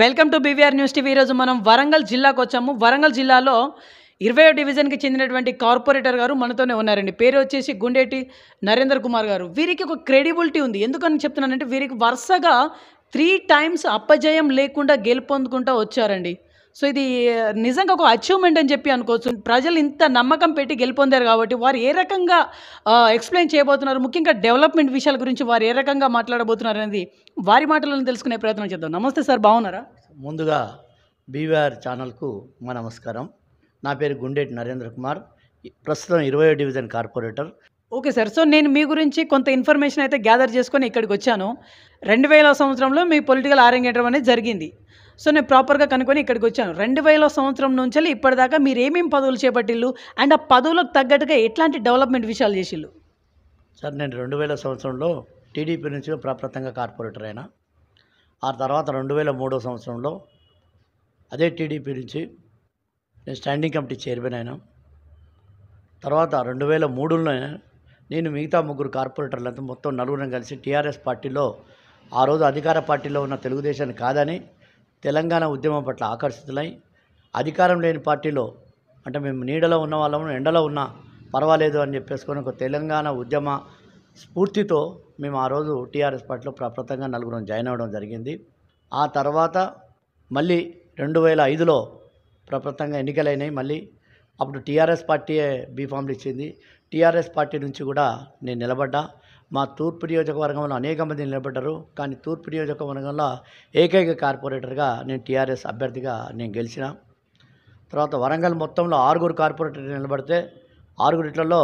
welcome to BVR news TV ఈరోజు మనం వరంగల్ జిల్లాకు వచ్చాము వరంగల్ జిల్లాలో ఇరవై డివిజన్కి చెందినటువంటి కార్పొరేటర్ గారు మనతోనే ఉన్నారండి పేరు వచ్చేసి గుండేటి నరేందర్ కుమార్ గారు వీరికి ఒక క్రెడిబిలిటీ ఉంది ఎందుకని చెప్తున్నానంటే వీరికి వరుసగా త్రీ టైమ్స్ అప్పజయం లేకుండా గెలుపొందుకుంటూ వచ్చారండి సో ఇది నిజంగా ఒక అచీవ్మెంట్ అని చెప్పి అనుకోవచ్చు ప్రజలు ఇంత నమ్మకం పెట్టి గెలుపొందారు కాబట్టి వారు ఏ రకంగా ఎక్స్ప్లెయిన్ చేయబోతున్నారు ముఖ్యంగా డెవలప్మెంట్ విషయాల గురించి వారు ఏ రకంగా మాట్లాడబోతున్నారు అనేది వారి మాటలను తెలుసుకునే ప్రయత్నం చేద్దాం నమస్తే సార్ బాగున్నారా ముందుగా బీవీఆర్ ఛానల్కు మా నమస్కారం నా పేరు గుండేటి నరేంద్ర కుమార్ ప్రస్తుతం ఇరవై division corporator okay sir so నేను మీ గురించి కొంత ఇన్ఫర్మేషన్ అయితే గ్యాదర్ చేసుకొని ఇక్కడికి వచ్చాను రెండు వేల సంవత్సరంలో మీ పొలిటికల్ ఆరంగేటం అనేది జరిగింది సో నేను ప్రాపర్గా కనుక్కొని ఇక్కడికి వచ్చాను రెండు వేల సంవత్సరం నుంచి ఇప్పటిదాకా మీరు ఏమేమి పదవులు చేపట్టిల్లు అండ్ ఆ పదవులకు తగ్గట్టుగా ఎట్లాంటి డెవలప్మెంట్ విషయాలు చేసిల్లు సార్ నేను రెండు వేల సంవత్సరంలో టీడీపీ నుంచి ప్రప్రతంగా కార్పొరేటర్ అయినా ఆ తర్వాత రెండు వేల మూడో సంవత్సరంలో అదే టీడీపీ నుంచి నేను స్టాండింగ్ కమిటీ చైర్మన్ అయినా తర్వాత రెండు వేల మూడులో నేను మిగతా ముగ్గురు అంతా మొత్తం నలుగురం కలిసి టీఆర్ఎస్ పార్టీలో ఆ రోజు అధికార పార్టీలో ఉన్న తెలుగుదేశాన్ని కాదని తెలంగాణ ఉద్యమం పట్ల ఆకర్షితులై అధికారం లేని పార్టీలో అంటే మేము నీడలో ఉన్న వాళ్ళము ఎండలో ఉన్నా పర్వాలేదు అని చెప్పేసుకొని ఒక తెలంగాణ ఉద్యమ స్ఫూర్తితో మేము ఆ రోజు టీఆర్ఎస్ పార్టీలో ప్రప్రతంగా నలుగురం జాయిన్ అవ్వడం జరిగింది ఆ తర్వాత మళ్ళీ రెండు వేల ఐదులో ప్రప్రతంగా ఎన్నికలైనాయి మళ్ళీ అప్పుడు టీఆర్ఎస్ పార్టీయే బీఫామ్లు ఇచ్చింది టీఆర్ఎస్ పార్టీ నుంచి కూడా నేను నిలబడ్డా మా తూర్పు నియోజకవర్గంలో అనేక మంది నిలబడ్డారు కానీ తూర్పు నియోజకవర్గంలో ఏకైక కార్పొరేటర్గా నేను టీఆర్ఎస్ అభ్యర్థిగా నేను గెలిచిన తర్వాత వరంగల్ మొత్తంలో ఆరుగురు కార్పొరేటర్ నిలబడితే ఆరుగురిట్లలో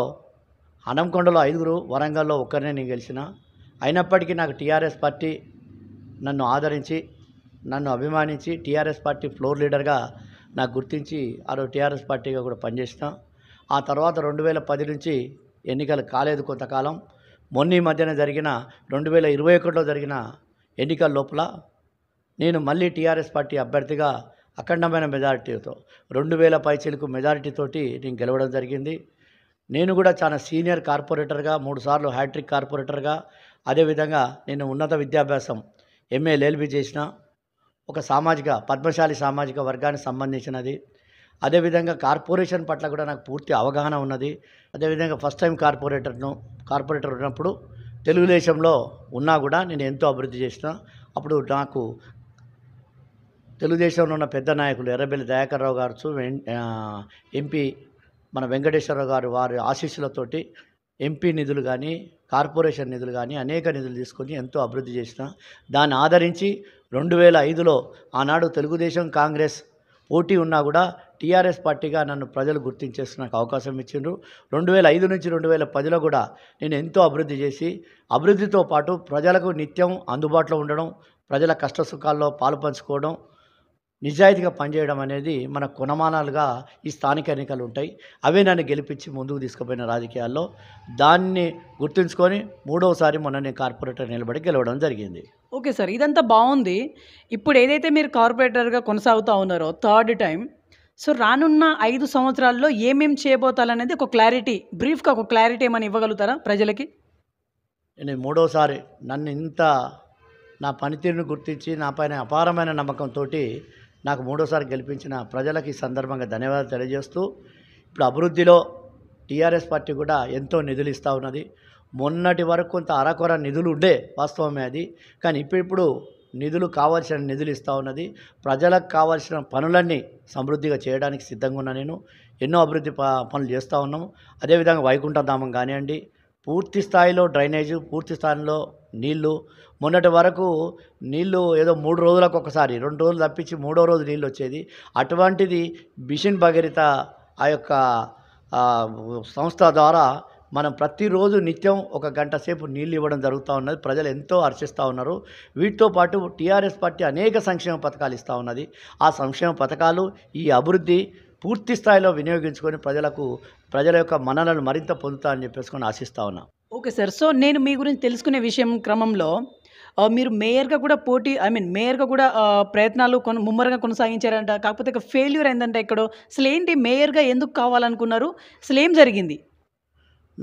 అనంకొండలో ఐదుగురు వరంగల్లో ఒక్కరినే నేను గెలిచిన అయినప్పటికీ నాకు టీఆర్ఎస్ పార్టీ నన్ను ఆదరించి నన్ను అభిమానించి టీఆర్ఎస్ పార్టీ ఫ్లోర్ లీడర్గా నాకు గుర్తించి ఆ రోజు టీఆర్ఎస్ పార్టీగా కూడా పనిచేసిన ఆ తర్వాత రెండు వేల పది నుంచి ఎన్నికలు కాలేదు కొంతకాలం మొన్న ఈ మధ్యన జరిగిన రెండు వేల ఇరవై ఒకటిలో జరిగిన ఎన్నికల లోపల నేను మళ్ళీ టీఆర్ఎస్ పార్టీ అభ్యర్థిగా అఖండమైన మెజారిటీతో రెండు వేల చిలుకు మెజారిటీతోటి నేను గెలవడం జరిగింది నేను కూడా చాలా సీనియర్ కార్పొరేటర్గా మూడుసార్లు హ్యాట్రిక్ కార్పొరేటర్గా అదేవిధంగా నేను ఉన్నత విద్యాభ్యాసం ఎంఏ లేల్బీ చేసిన ఒక సామాజిక పద్మశాలి సామాజిక వర్గానికి సంబంధించినది అదేవిధంగా కార్పొరేషన్ పట్ల కూడా నాకు పూర్తి అవగాహన ఉన్నది అదేవిధంగా ఫస్ట్ టైం కార్పొరేటర్ను కార్పొరేటర్ ఉన్నప్పుడు తెలుగుదేశంలో ఉన్నా కూడా నేను ఎంతో అభివృద్ధి చేసిన అప్పుడు నాకు తెలుగుదేశంలో ఉన్న పెద్ద నాయకులు ఎర్రబెల్లి దయాకర్ రావు గారు ఎంపీ మన వెంకటేశ్వరరావు గారు వారి ఆశీస్సులతోటి ఎంపీ నిధులు కానీ కార్పొరేషన్ నిధులు కానీ అనేక నిధులు తీసుకొని ఎంతో అభివృద్ధి చేసిన దాన్ని ఆదరించి రెండు వేల ఐదులో ఆనాడు తెలుగుదేశం కాంగ్రెస్ పోటీ ఉన్నా కూడా టీఆర్ఎస్ పార్టీగా నన్ను ప్రజలు గుర్తించేసి నాకు అవకాశం ఇచ్చిండ్రు రెండు వేల ఐదు నుంచి రెండు వేల పదిలో కూడా నేను ఎంతో అభివృద్ధి చేసి అభివృద్ధితో పాటు ప్రజలకు నిత్యం అందుబాటులో ఉండడం ప్రజల కష్ట సుఖాల్లో పాలు పంచుకోవడం నిజాయితీగా పనిచేయడం అనేది మన కొనమానాలుగా ఈ స్థానిక ఎన్నికలు ఉంటాయి అవే నన్ను గెలిపించి ముందుకు తీసుకుపోయిన రాజకీయాల్లో దాన్ని గుర్తుంచుకొని మూడవసారి మొన్న నేను కార్పొరేటర్ నిలబడి గెలవడం జరిగింది ఓకే సార్ ఇదంతా బాగుంది ఇప్పుడు ఏదైతే మీరు కార్పొరేటర్గా కొనసాగుతూ ఉన్నారో థర్డ్ టైం సో రానున్న ఐదు సంవత్సరాల్లో ఏమేమి చేయబోతారనేది ఒక క్లారిటీ బ్రీఫ్గా ఒక క్లారిటీ ఏమైనా ఇవ్వగలుగుతారా ప్రజలకి నేను మూడోసారి నన్ను ఇంత నా పనితీరును గుర్తించి నాపైన అపారమైన నమ్మకంతో నాకు మూడోసారి గెలిపించిన ప్రజలకు ఈ సందర్భంగా ధన్యవాదాలు తెలియజేస్తూ ఇప్పుడు అభివృద్ధిలో టీఆర్ఎస్ పార్టీ కూడా ఎంతో నిధులు ఇస్తూ ఉన్నది మొన్నటి వరకు కొంత అరకొర నిధులు ఉండే వాస్తవమే అది కానీ ఇప్పుడిప్పుడు నిధులు కావాల్సిన నిధులు ఇస్తూ ఉన్నది ప్రజలకు కావాల్సిన పనులన్నీ సమృద్ధిగా చేయడానికి సిద్ధంగా ఉన్నా నేను ఎన్నో అభివృద్ధి పనులు చేస్తూ ఉన్నాము అదేవిధంగా వైకుంఠధామం కానివ్వండి పూర్తి స్థాయిలో డ్రైనేజు పూర్తి స్థాయిలో నీళ్లు మొన్నటి వరకు నీళ్లు ఏదో మూడు రోజులకు ఒకసారి రెండు రోజులు తప్పించి మూడో రోజు నీళ్ళు వచ్చేది అటువంటిది మిషన్ భగీరథ ఆ యొక్క సంస్థ ద్వారా మనం ప్రతిరోజు నిత్యం ఒక గంట సేపు నీళ్ళు ఇవ్వడం జరుగుతూ ఉన్నది ప్రజలు ఎంతో హర్షిస్తూ ఉన్నారు వీటితో పాటు టీఆర్ఎస్ పార్టీ అనేక సంక్షేమ పథకాలు ఇస్తూ ఉన్నది ఆ సంక్షేమ పథకాలు ఈ అభివృద్ధి పూర్తి స్థాయిలో వినియోగించుకొని ప్రజలకు ప్రజల యొక్క మనలను మరింత పొందుతా అని చెప్పేసుకొని ఆశిస్తూ ఉన్నా ఓకే సార్ సో నేను మీ గురించి తెలుసుకునే విషయం క్రమంలో మీరు మేయర్గా కూడా పోటీ ఐ మీన్ మేయర్గా కూడా ప్రయత్నాలు కొను ముమ్మరంగా కొనసాగించారంట కాకపోతే ఫెయిల్యూర్ ఏంటంటే ఇక్కడ అసలు ఏంటి మేయర్గా ఎందుకు కావాలనుకున్నారు అసలు ఏం జరిగింది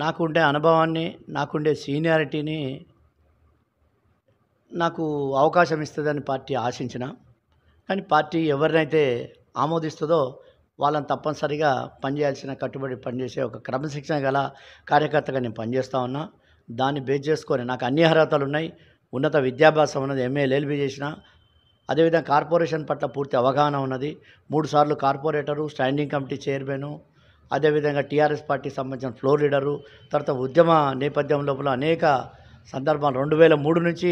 నాకుండే అనుభవాన్ని నాకుండే సీనియారిటీని నాకు అవకాశం ఇస్తుందని పార్టీ ఆశించిన కానీ పార్టీ ఎవరినైతే ఆమోదిస్తుందో వాళ్ళని తప్పనిసరిగా పనిచేయాల్సిన కట్టుబడి పనిచేసే ఒక క్రమశిక్షణ గల కార్యకర్తగా నేను పనిచేస్తూ ఉన్నా దాన్ని బేస్ చేసుకొని నాకు అన్ని అర్హతలు ఉన్నాయి ఉన్నత విద్యాభ్యాసం ఉన్నది ఎంఏలు చేసిన అదేవిధంగా కార్పొరేషన్ పట్ల పూర్తి అవగాహన ఉన్నది మూడుసార్లు కార్పొరేటరు స్టాండింగ్ కమిటీ చైర్మను అదేవిధంగా టీఆర్ఎస్ పార్టీ సంబంధించిన ఫ్లోర్ లీడరు తర్వాత ఉద్యమ నేపథ్యం లోపల అనేక సందర్భాలు రెండు వేల మూడు నుంచి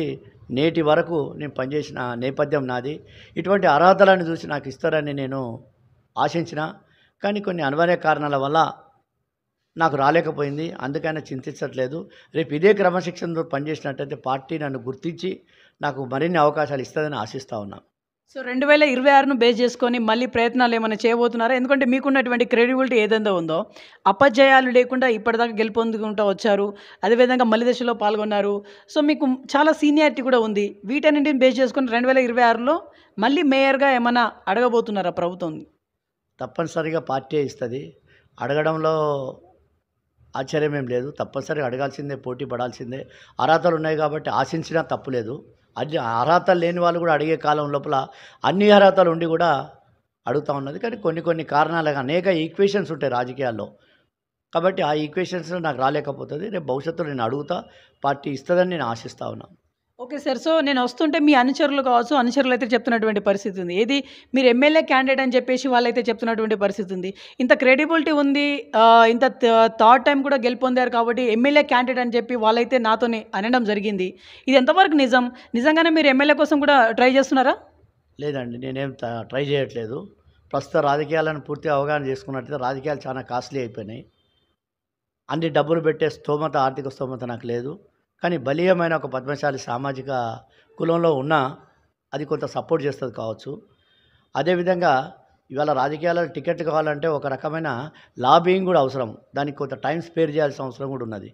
నేటి వరకు నేను పనిచేసిన నేపథ్యం నాది ఇటువంటి అర్హతలను చూసి నాకు ఇస్తారని నేను ఆశించిన కానీ కొన్ని అనివార్య కారణాల వల్ల నాకు రాలేకపోయింది అందుకైనా చింతించట్లేదు రేపు ఇదే క్రమశిక్షణతో పనిచేసినట్టయితే పార్టీ నన్ను గుర్తించి నాకు మరిన్ని అవకాశాలు ఇస్తుందని ఆశిస్తూ ఉన్నాను సో రెండు వేల ఇరవై ఆరును బేస్ చేసుకొని మళ్ళీ ప్రయత్నాలు ఏమైనా చేయబోతున్నారా ఎందుకంటే మీకున్నటువంటి క్రెడిబిలిటీ ఏదైనా ఉందో అపజయాలు లేకుండా ఇప్పటిదాకా గెలుపొందుకుంటూ వచ్చారు అదేవిధంగా మళ్ళీ దశలో పాల్గొన్నారు సో మీకు చాలా సీనియారిటీ కూడా ఉంది వీటన్నింటిని బేస్ చేసుకొని రెండు వేల ఇరవై ఆరులో మళ్ళీ మేయర్గా ఏమైనా అడగబోతున్నారా ప్రభుత్వం తప్పనిసరిగా పార్టీ ఇస్తుంది అడగడంలో ఆశ్చర్యం ఏం లేదు తప్పనిసరిగా అడగాల్సిందే పోటీ పడాల్సిందే అర్హతలు ఉన్నాయి కాబట్టి ఆశించినా తప్పులేదు అది అర్హత లేని వాళ్ళు కూడా అడిగే కాలం లోపల అన్ని అర్హతలు ఉండి కూడా అడుగుతూ ఉన్నది కానీ కొన్ని కొన్ని కారణాలుగా అనేక ఈక్వేషన్స్ ఉంటాయి రాజకీయాల్లో కాబట్టి ఆ ఈక్వేషన్స్ నాకు రాలేకపోతుంది రేపు భవిష్యత్తులో నేను అడుగుతా పార్టీ ఇస్తుందని నేను ఆశిస్తూ ఉన్నాను ఓకే సార్ సో నేను వస్తుంటే మీ అనుచరులు కావచ్చు అనుచరులు అయితే చెప్తున్నటువంటి పరిస్థితి ఉంది ఏది మీరు ఎమ్మెల్యే క్యాండిడేట్ అని చెప్పేసి వాళ్ళైతే చెప్తున్నటువంటి పరిస్థితి ఉంది ఇంత క్రెడిబిలిటీ ఉంది ఇంత థర్డ్ టైం కూడా గెలుపొందారు కాబట్టి ఎమ్మెల్యే క్యాండిడేట్ అని చెప్పి వాళ్ళైతే నాతోనే అనడం జరిగింది ఇది ఎంతవరకు నిజం నిజంగానే మీరు ఎమ్మెల్యే కోసం కూడా ట్రై చేస్తున్నారా లేదండి నేనేం ట్రై చేయట్లేదు ప్రస్తుత రాజకీయాలను పూర్తి అవగాహన చేసుకున్నట్లయితే రాజకీయాలు చాలా కాస్ట్లీ అయిపోయినాయి అన్ని డబ్బులు పెట్టే స్తోమత ఆర్థిక స్తోమత నాకు లేదు కానీ బలీయమైన ఒక పద్మశాలి సామాజిక కులంలో ఉన్నా అది కొంత సపోర్ట్ చేస్తుంది కావచ్చు అదేవిధంగా ఇవాళ రాజకీయాలలో టికెట్ కావాలంటే ఒక రకమైన లాబింగ్ కూడా అవసరం దానికి కొంత టైం స్పేర్ చేయాల్సిన అవసరం కూడా ఉన్నది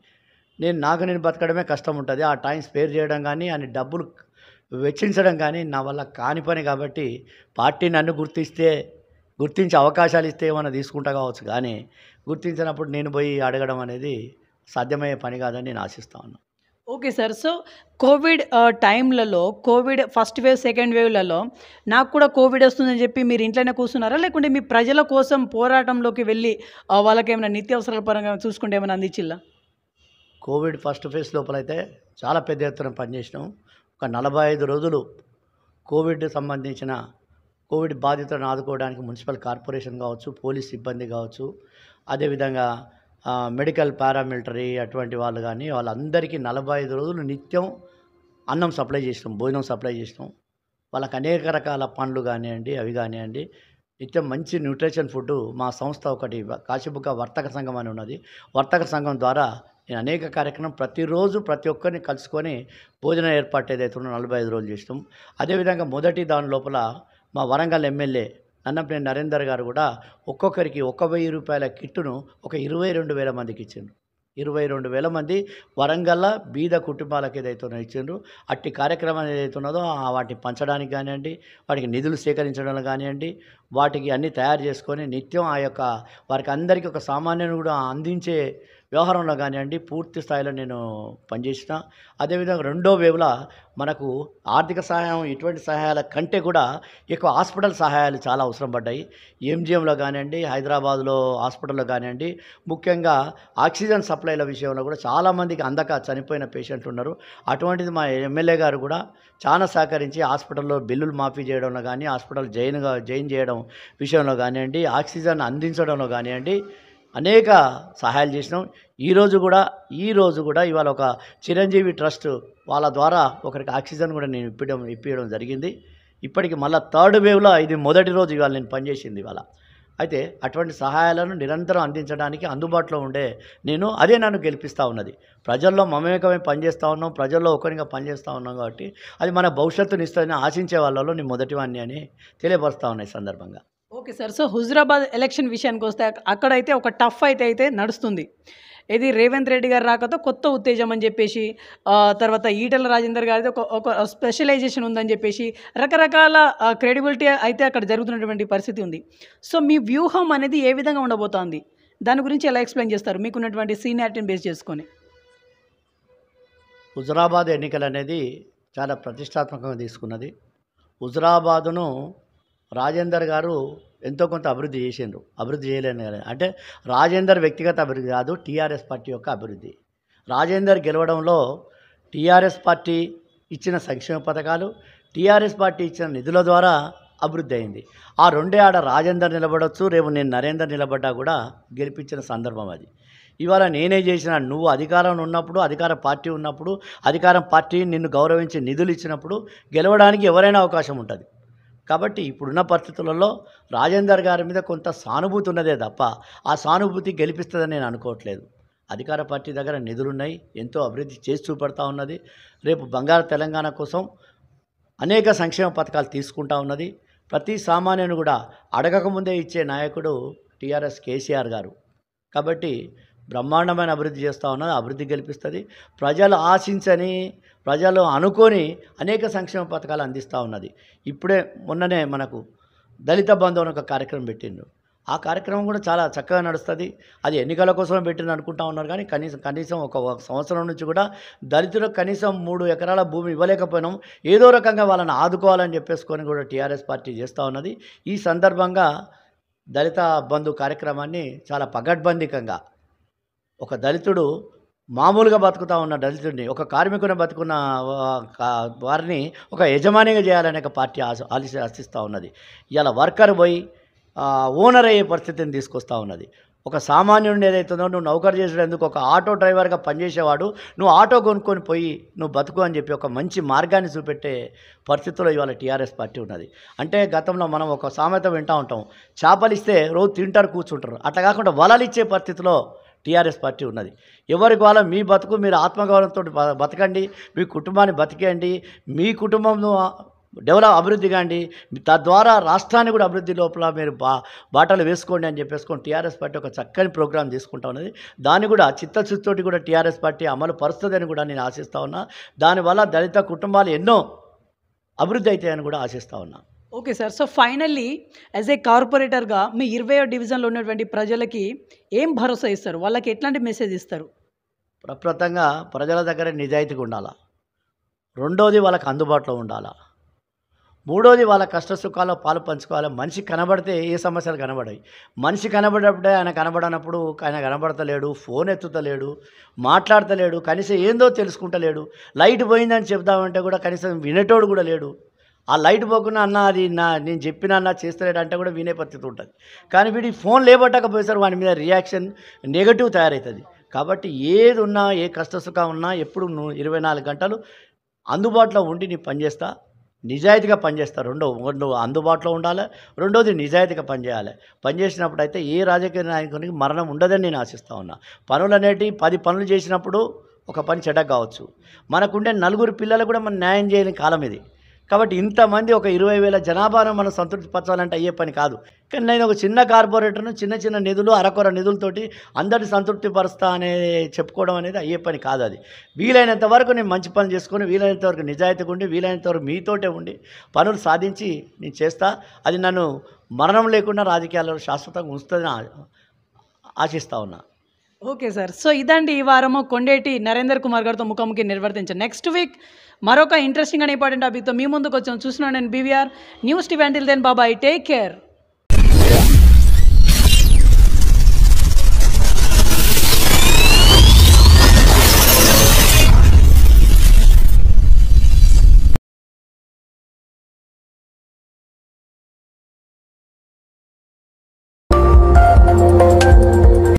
నేను నాకు నేను బతకడమే కష్టం ఉంటుంది ఆ టైం స్పేర్ చేయడం కానీ అని డబ్బులు వెచ్చించడం కానీ నా వల్ల కాని పని కాబట్టి పార్టీ నన్ను గుర్తిస్తే గుర్తించే అవకాశాలు ఇస్తే ఏమైనా తీసుకుంటా కావచ్చు కానీ గుర్తించినప్పుడు నేను పోయి అడగడం అనేది సాధ్యమయ్యే పని కాదని నేను ఆశిస్తా ఉన్నాను ఓకే సార్ సో కోవిడ్ టైంలలో కోవిడ్ ఫస్ట్ వేవ్ సెకండ్ వేవ్లలో నాకు కూడా కోవిడ్ వస్తుందని చెప్పి మీరు ఇంట్లోనే కూర్చున్నారా లేకుంటే మీ ప్రజల కోసం పోరాటంలోకి వెళ్ళి వాళ్ళకేమైనా నిత్యావసరాల పరంగా చూసుకుంటే ఏమైనా అందించిల్లా కోవిడ్ ఫస్ట్ ఫేజ్ లోపలైతే చాలా పెద్ద ఎత్తున పనిచేసినాం ఒక నలభై ఐదు రోజులు కోవిడ్ సంబంధించిన కోవిడ్ బాధితులను ఆదుకోవడానికి మున్సిపల్ కార్పొరేషన్ కావచ్చు పోలీస్ సిబ్బంది కావచ్చు అదేవిధంగా మెడికల్ పారామిలిటరీ అటువంటి వాళ్ళు కానీ వాళ్ళందరికీ నలభై ఐదు రోజులు నిత్యం అన్నం సప్లై చేసినాం భోజనం సప్లై చేసినాం వాళ్ళకి అనేక రకాల పండ్లు కానివ్వండి అవి కానివ్వండి నిత్యం మంచి న్యూట్రిషన్ ఫుడ్ మా సంస్థ ఒకటి కాశీబుక్క వర్తక సంఘం అని ఉన్నది వర్తక సంఘం ద్వారా నేను అనేక కార్యక్రమం ప్రతిరోజు ప్రతి ఒక్కరిని కలుసుకొని భోజన ఏర్పాటు ఏదైతే ఉందో నలభై ఐదు రోజులు చేస్తాం అదేవిధంగా మొదటి దాని లోపల మా వరంగల్ ఎమ్మెల్యే అన్నప్పుడు నరేందర్ గారు కూడా ఒక్కొక్కరికి ఒక వెయ్యి రూపాయల కిట్టును ఒక ఇరవై రెండు వేల మందికి ఇచ్చిండు ఇరవై రెండు వేల మంది వరంగల్ బీద కుటుంబాలకు ఏదైతే ఇచ్చిండ్రు అట్టి కార్యక్రమం ఏదైతే ఉన్నదో వాటిని పంచడానికి కానివ్వండి వాటికి నిధులు సేకరించడానికి కానివ్వండి వాటికి అన్నీ తయారు చేసుకొని నిత్యం ఆ యొక్క వారికి అందరికీ ఒక సామాన్యుని కూడా అందించే వ్యవహారంలో కానివ్వండి పూర్తి స్థాయిలో నేను పనిచేసిన అదేవిధంగా రెండో వేవ్లో మనకు ఆర్థిక సహాయం ఇటువంటి సహాయాల కంటే కూడా ఎక్కువ హాస్పిటల్ సహాయాలు చాలా అవసరం పడ్డాయి ఎంజిఎంలో కానివ్వండి హైదరాబాద్లో హాస్పిటల్లో కానివ్వండి ముఖ్యంగా ఆక్సిజన్ సప్లైల విషయంలో కూడా చాలామందికి అందక చనిపోయిన పేషెంట్లు ఉన్నారు అటువంటిది మా ఎమ్మెల్యే గారు కూడా చాలా సహకరించి హాస్పిటల్లో బిల్లులు మాఫీ చేయడంలో కానీ హాస్పిటల్ జైన్గా జైన్ చేయడం విషయంలో కానివ్వండి ఆక్సిజన్ అందించడంలో కానివ్వండి అనేక సహాయాలు చేసినాం ఈరోజు కూడా ఈరోజు కూడా ఇవాళ ఒక చిరంజీవి ట్రస్ట్ వాళ్ళ ద్వారా ఒకరికి ఆక్సిజన్ కూడా నేను ఇప్పడం ఇప్పించడం జరిగింది ఇప్పటికి మళ్ళీ థర్డ్ వేవ్లో ఇది మొదటి రోజు ఇవాళ నేను పనిచేసింది ఇవాళ అయితే అటువంటి సహాయాలను నిరంతరం అందించడానికి అందుబాటులో ఉండే నేను అదే నన్ను గెలిపిస్తూ ఉన్నది ప్రజల్లో మమేకమే పనిచేస్తూ ఉన్నాం ప్రజల్లో ఒకరిగా పనిచేస్తూ ఉన్నాం కాబట్టి అది మన భవిష్యత్తుని ఇస్తుందని ఆశించే వాళ్ళలో నేను మొదటివాణ్ణి అని తెలియపరుస్తూ ఉన్నాయి సందర్భంగా okay sir so Huzurabad election విషయానికి వస్తే అక్కడైతే ఒక టఫ్ అయితే అయితే నడుస్తుంది ఇది రేవంత్ రెడ్డి గారు రాకతో కొత్త ఉత్తేజం అని చెప్పేసి తర్వాత ఈటల రాజేందర్ గారిది ఒక ఒక స్పెషలైజేషన్ ఉందని చెప్పేసి రకరకాల క్రెడిబిలిటీ అయితే అక్కడ జరుగుతున్నటువంటి పరిస్థితి ఉంది సో మీ వ్యూహం అనేది ఏ విధంగా ఉండబోతోంది దాని గురించి ఎలా ఎక్స్ప్లెయిన్ చేస్తారు మీకున్నటువంటి సీనియారిటీని బేస్ చేసుకొని హుజరాబాద్ ఎన్నికలు అనేది చాలా ప్రతిష్టాత్మకంగా తీసుకున్నది హుజరాబాదును రాజేందర్ గారు ఎంతో కొంత అభివృద్ధి చేసిండ్రు అభివృద్ధి చేయలేని అంటే రాజేందర్ వ్యక్తిగత అభివృద్ధి కాదు టీఆర్ఎస్ పార్టీ యొక్క అభివృద్ధి రాజేందర్ గెలవడంలో టీఆర్ఎస్ పార్టీ ఇచ్చిన సంక్షేమ పథకాలు టీఆర్ఎస్ పార్టీ ఇచ్చిన నిధుల ద్వారా అభివృద్ధి అయింది ఆ రెండే ఆడ రాజేందర్ నిలబడవచ్చు రేపు నేను నరేందర్ నిలబడ్డా కూడా గెలిపించిన సందర్భం అది ఇవాళ నేనే చేసిన నువ్వు అధికారంలో ఉన్నప్పుడు అధికార పార్టీ ఉన్నప్పుడు అధికారం పార్టీ నిన్ను గౌరవించి నిధులు ఇచ్చినప్పుడు గెలవడానికి ఎవరైనా అవకాశం ఉంటుంది కాబట్టి ఇప్పుడున్న పరిస్థితులలో రాజేందర్ గారి మీద కొంత సానుభూతి ఉన్నదే తప్ప ఆ సానుభూతి గెలిపిస్తుందని నేను అనుకోవట్లేదు అధికార పార్టీ దగ్గర నిధులున్నాయి ఎంతో అభివృద్ధి చేసి చూపెడతా ఉన్నది రేపు బంగారు తెలంగాణ కోసం అనేక సంక్షేమ పథకాలు తీసుకుంటా ఉన్నది ప్రతి సామాన్యుని కూడా అడగకముందే ఇచ్చే నాయకుడు టీఆర్ఎస్ కేసీఆర్ గారు కాబట్టి బ్రహ్మాండమైన అభివృద్ధి చేస్తూ ఉన్నది అభివృద్ధి గెలిపిస్తుంది ప్రజలు ఆశించని ప్రజలు అనుకొని అనేక సంక్షేమ పథకాలు అందిస్తూ ఉన్నది ఇప్పుడే మొన్ననే మనకు దళిత బంధువు అని ఒక కార్యక్రమం పెట్టిండు ఆ కార్యక్రమం కూడా చాలా చక్కగా నడుస్తుంది అది ఎన్నికల కోసం పెట్టింది అనుకుంటా ఉన్నారు కానీ కనీసం కనీసం ఒక సంవత్సరం నుంచి కూడా దళితులకు కనీసం మూడు ఎకరాల భూమి ఇవ్వలేకపోయినాం ఏదో రకంగా వాళ్ళని ఆదుకోవాలని చెప్పేసుకొని కూడా టీఆర్ఎస్ పార్టీ చేస్తూ ఉన్నది ఈ సందర్భంగా దళిత బంధు కార్యక్రమాన్ని చాలా పగడ్బందీకంగా ఒక దళితుడు మామూలుగా బతుకుతా ఉన్న దళితుడిని ఒక కార్మికుని బతుకున్న వారిని ఒక యజమానిగా చేయాలనే ఒక పార్టీ ఆశ ఆశ ఆశిస్తూ ఉన్నది ఇలా వర్కర్ పోయి ఓనర్ అయ్యే పరిస్థితిని తీసుకొస్తూ ఉన్నది ఒక సామాన్యుడు ఏదైతుందో నువ్వు నౌకరు చేసేందుకు ఒక ఆటో డ్రైవర్గా పనిచేసేవాడు నువ్వు ఆటో కొనుక్కొని పోయి నువ్వు బతుకు అని చెప్పి ఒక మంచి మార్గాన్ని చూపెట్టే పరిస్థితుల్లో ఇవాళ టీఆర్ఎస్ పార్టీ ఉన్నది అంటే గతంలో మనం ఒక సామెత వింటూ ఉంటాం చేపలు ఇస్తే రోజు తింటారు కూర్చుంటారు అట్లా కాకుండా వలలు ఇచ్చే పరిస్థితిలో టీఆర్ఎస్ పార్టీ ఉన్నది ఎవరి వాళ్ళ మీ బతుకు మీరు ఆత్మగౌరవంతో బతకండి మీ కుటుంబాన్ని బతికేయండి మీ కుటుంబం డెవలప్ అభివృద్ధి కాండి తద్వారా రాష్ట్రాన్ని కూడా అభివృద్ధి లోపల మీరు బా బాటలు వేసుకోండి అని చెప్పేసుకొని టీఆర్ఎస్ పార్టీ ఒక చక్కని ప్రోగ్రాం తీసుకుంటా ఉన్నది దాన్ని కూడా చిత్తశుద్ధితోటి కూడా టీఆర్ఎస్ పార్టీ అమలు పరుస్తుందని కూడా నేను ఆశిస్తూ ఉన్నా దానివల్ల దళిత కుటుంబాలు ఎన్నో అభివృద్ధి అవుతాయని కూడా ఆశిస్తూ ఉన్నా okay sir so finally as a కార్పొరేటర్గా మీ ఇరవై డివిజన్లో ఉన్నటువంటి ప్రజలకి ఏం భరోసా ఇస్తారు వాళ్ళకి ఎట్లాంటి మెసేజ్ ఇస్తారు ప్రప్రథంగా ప్రజల దగ్గర నిజాయితీగా ఉండాలా రెండోది వాళ్ళకి అందుబాటులో ఉండాలా మూడోది వాళ్ళ కష్ట సుఖాల్లో పాలు పంచుకోవాలి మనిషి కనబడితే ఏ సమస్యలు కనబడాయి మనిషి కనబడేటప్పుడే ఆయన కనబడనప్పుడు ఆయన కనబడతలేడు ఫోన్ ఎత్తుతలేడు మాట్లాడతలేడు కనీసం ఏందో తెలుసుకుంటలేడు లైట్ పోయిందని చెప్దామంటే కూడా కనీసం వినేటోడు కూడా లేడు ఆ లైట్ పోకుండా అన్న అది నా నేను చెప్పిన అన్న చేస్తలేడు అంటే కూడా వినే పరిస్థితి ఉంటుంది కానీ వీడి ఫోన్ లేబట్టకపోయేసరికి వాడి మీద రియాక్షన్ నెగటివ్ తయారవుతుంది కాబట్టి ఏది ఉన్నా ఏ కష్టసుఖం ఉన్నా ఎప్పుడు నువ్వు ఇరవై నాలుగు గంటలు అందుబాటులో ఉండి నీ పనిచేస్తా నిజాయితీగా పనిచేస్తా రెండో రెండు అందుబాటులో ఉండాలి రెండోది నిజాయితీగా పనిచేయాలి పనిచేసినప్పుడు అయితే ఏ రాజకీయ నాయకునికి మరణం ఉండదని నేను ఆశిస్తూ ఉన్నా పనులు అనేటివి పది పనులు చేసినప్పుడు ఒక పని చెడ్డ కావచ్చు మనకుండే నలుగురు పిల్లలు కూడా మనం న్యాయం చేయని కాలం ఇది కాబట్టి ఇంతమంది ఒక ఇరవై వేల జనాభాను మనం సంతృప్తిపరచాలంటే అయ్యే పని కాదు కానీ నేను ఒక చిన్న కార్పొరేటర్ను చిన్న చిన్న నిధులు అరకొర నిధులతోటి అందరిని సంతృప్తిపరుస్తా అనే చెప్పుకోవడం అనేది అయ్యే పని కాదు అది వీలైనంత వరకు నేను మంచి పనులు చేసుకొని వీలైనంత వరకు నిజాయితీగా ఉండి వీలైనంత వరకు మీతోటే ఉండి పనులు సాధించి నేను చేస్తా అది నన్ను మరణం లేకుండా రాజకీయాల్లో శాశ్వతంగా ఉంచుతుందని ఆశిస్తా ఉన్నా ఓకే సార్ సో ఇదండి ఈ వారము కొండేటి నరేందర్ కుమార్ గారితో ముఖాముఖి నిర్వర్తించారు నెక్స్ట్ వీక్ మరొక ఇంట్రెస్టింగ్ అండ్ ఇంపార్టెంట్ టాపిక్తో మీ ముందుకు వచ్చాం చూసిన నేను బీవీఆర్ న్యూస్ టివెంటిల్ దెన్ బాబాయ్ టేక్ కేర్